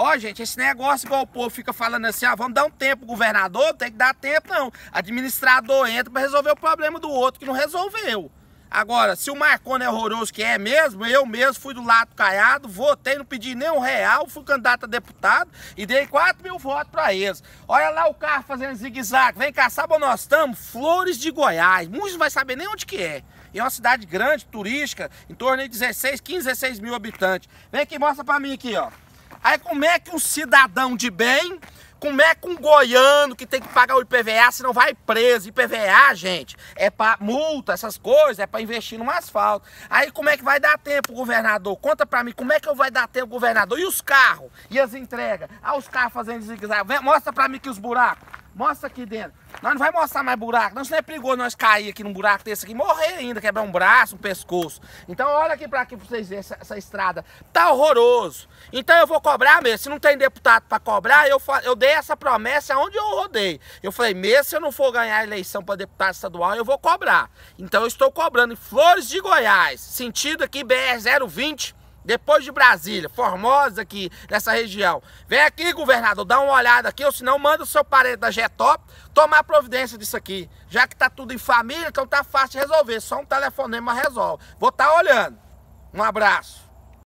Ó, gente, esse negócio igual o povo fica falando assim, ah, vamos dar um tempo, governador, tem que dar tempo, não. Administrador entra para resolver o problema do outro que não resolveu. Agora, se o Marconi é horroroso que é mesmo, eu mesmo fui do lado caiado, votei, não pedi nem um real, fui candidato a deputado e dei 4 mil votos para eles. Olha lá o carro fazendo zigue-zague, vem cá, sabe onde nós estamos? Flores de Goiás, muitos não vai saber nem onde que é. é uma cidade grande, turística, em torno de 16, 15, 16 mil habitantes. Vem aqui, mostra para mim aqui, ó. Aí como é que um cidadão de bem, como é que um goiano que tem que pagar o IPVA, se não vai preso? IPVA, gente, é para multa, essas coisas, é para investir no asfalto. Aí como é que vai dar tempo, governador? Conta para mim, como é que vai dar tempo, governador? E os carros? E as entregas? Ah, os carros fazendo zigue-zague. Mostra para mim que os buracos. Mostra aqui dentro. Nós não vai mostrar mais buraco, não, isso não é perigoso nós cair aqui num buraco desse aqui, morrer ainda, quebrar um braço, um pescoço. Então olha aqui pra aqui pra vocês verem essa, essa estrada. Tá horroroso. Então eu vou cobrar mesmo, se não tem deputado pra cobrar, eu, eu dei essa promessa aonde eu rodei. Eu falei, mesmo se eu não for ganhar a eleição pra deputado estadual, eu vou cobrar. Então eu estou cobrando em Flores de Goiás, sentido aqui BR-020, depois de Brasília, Formosa aqui, nessa região. Vem aqui, governador, dá uma olhada aqui, ou senão manda o seu parente da Getop tomar providência disso aqui. Já que tá tudo em família, então tá fácil de resolver, só um telefonema resolve. Vou estar tá olhando. Um abraço.